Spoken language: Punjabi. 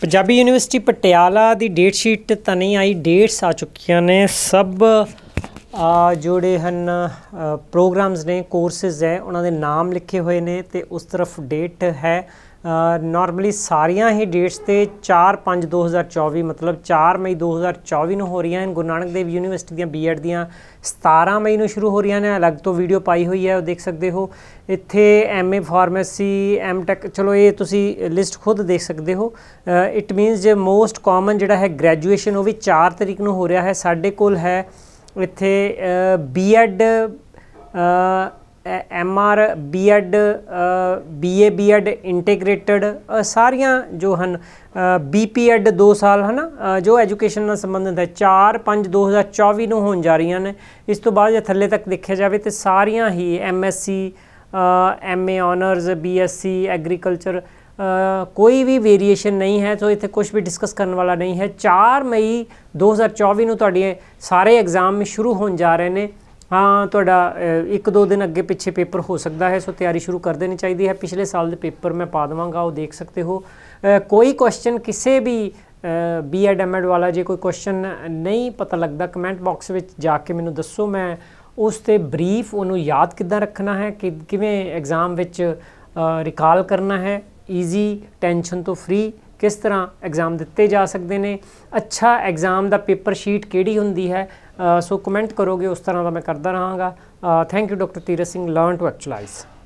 ਪੰਜਾਬੀ ਯੂਨੀਵਰਸਿਟੀ ਪਟਿਆਲਾ ਦੀ ਡੇਟ ਸ਼ੀਟ ਤਾਂ ਨਹੀਂ ਆਈ ਡੇਟਸ ਆ ਚੁੱਕੀਆਂ ਨੇ ਸਭ ਜੋੜੇ ਹਨ ਪ੍ਰੋਗਰਾਮਸ ਨੇ ਕੋਰਸਸ ਹੈ ਉਹਨਾਂ ਦੇ ਨਾਮ ਲਿਖੇ ਹੋਏ ਨੇ ਤੇ ਉਸ ਤਰਫ ਡੇਟ ਹੈ ਨਾਰਮਲੀ ਸਾਰੀਆਂ ਹੀ ਡੇਟਸ ਤੇ 4-5 2024 ਮਤਲਬ 4 ਮਈ 2024 ਨੂੰ ਹੋ ਰਹੀਆਂ ਹਨ ਗੁਰੂ ਨਾਨਕ ਦੇਵ ਯੂਨੀਵਰਸਿਟੀ ਦੀਆਂ ਬੀਐਡ ਦੀਆਂ 17 ਮਈ ਨੂੰ ਸ਼ੁਰੂ ਹੋ ਰਹੀਆਂ ਨੇ ਅਲੱਗ ਤੋਂ ਵੀਡੀਓ ਪਾਈ ਹੋਈ ਹੈ ਉਹ ਦੇਖ ਸਕਦੇ ਹੋ ਇੱਥੇ ਐਮਏ ਫਾਰਮੇਸੀ ਐਮਟੈਕ ਚਲੋ ਇਹ ਤੁਸੀਂ ਲਿਸਟ ਖੁਦ ਦੇਖ ਸਕਦੇ ਹੋ ਇਟ ਮੀਨਸ ਜੇ ਮੋਸਟ ਕਾਮਨ ਜਿਹੜਾ ਹੈ ਗ੍ਰੈਜੂਏਸ਼ਨ ਉਹ ਵੀ 4 ਤਰੀਕ ਨੂੰ ਹੋ ਰਿਹਾ ਹੈ ਸਾਡੇ ਕੋਲ ਹੈ ਇੱਥੇ ਬੀਐਡ ਐਮਆਰ ਬੀਐਡ ਬੀਏ ਬੀਐਡ ਇੰਟੀਗ੍ਰੇਟਿਡ ਸਾਰੀਆਂ ਜੋ ਹਨ ਬੀਪੀਐਡ 2 ਸਾਲ ਹਨ ਜੋ ਐਜੂਕੇਸ਼ਨ ਨਾਲ ਸੰਬੰਧਿਤ ਹੈ 4 5 2024 ਨੂੰ ਹੋਣ ਜਾ ਰਹੀਆਂ ਨੇ ਇਸ ਤੋਂ ਬਾਅਦ ਜੇ ਥੱਲੇ ਤੱਕ ਦੇਖਿਆ ਜਾਵੇ ਤੇ ਸਾਰੀਆਂ ਹੀ M Sc MA honours B Sc agriculture ਕੋਈ ਵੀ ਵੇਰੀਏਸ਼ਨ ਨਹੀਂ ਹੈ ਸੋ ਇੱਥੇ ਕੁਝ ਵੀ ਡਿਸਕਸ ਕਰਨ ਵਾਲਾ ਨਹੀਂ ਹੈ 4 ਮਈ 2024 ਨੂੰ ਤੁਹਾਡੇ ਸਾਰੇ ਐਗਜ਼ਾਮ ਸ਼ੁਰੂ ਹੋਣ ਜਾ ਰਹੇ ਨੇ ਹਾਂ ਤੁਹਾਡਾ ਇੱਕ ਦੋ ਦਿਨ ਅੱਗੇ ਪਿੱਛੇ ਪੇਪਰ ਹੋ ਸਕਦਾ ਹੈ ਸੋ ਤਿਆਰੀ ਸ਼ੁਰੂ ਕਰ ਦੇਣੀ ਚਾਹੀਦੀ ਹੈ ਪਿਛਲੇ ਸਾਲ ਦੇ ਪੇਪਰ ਮੈਂ ਪਾ ਦਵਾਂਗਾ ਉਹ ਦੇਖ ਸਕਦੇ ਹੋ ਕੋਈ ਕੁਐਸਚਨ ਕਿਸੇ ਵੀ ਬੀਐਡ ਐਮਐਡ ਵਾਲਾ ਜੇ ਕੋਈ ਕੁਐਸਚਨ ਨਹੀਂ ਪਤਾ ਲੱਗਦਾ ਕਮੈਂਟ ਬਾਕਸ ਵਿੱਚ ਜਾ ਕੇ ਮੈਨੂੰ ਦੱਸੋ ਮੈਂ ਉਸ ਤੇ ਬਰੀਫ ਉਹਨੂੰ ਯਾਦ ਕਿੱਦਾਂ ਰੱਖਣਾ ਹੈ ਕਿ ਕਿਵੇਂ ਐਗਜ਼ਾਮ ਵਿੱਚ ਰਿਕਾਲ ਕਰਨਾ ਹੈ ਈਜ਼ੀ ਟੈਨਸ਼ਨ ਤੋਂ ਫ੍ਰੀ ਕਿਸ ਤਰ੍ਹਾਂ ਐਗਜ਼ਾਮ ਦਿੱਤੇ ਜਾ ਸਕਦੇ ਨੇ ਅੱਛਾ ਐਗਜ਼ਾਮ ਦਾ ਪੇਪਰ ਸ਼ੀਟ ਕਿਹੜੀ ਹੁੰਦੀ ਹੈ ਸੋ ਕਮੈਂਟ ਕਰੋਗੇ ਉਸ ਤਰ੍ਹਾਂ ਦਾ ਮੈਂ ਕਰਦਾ ਰਹਾਂਗਾ thank you doctor Tirath Singh learn to actualise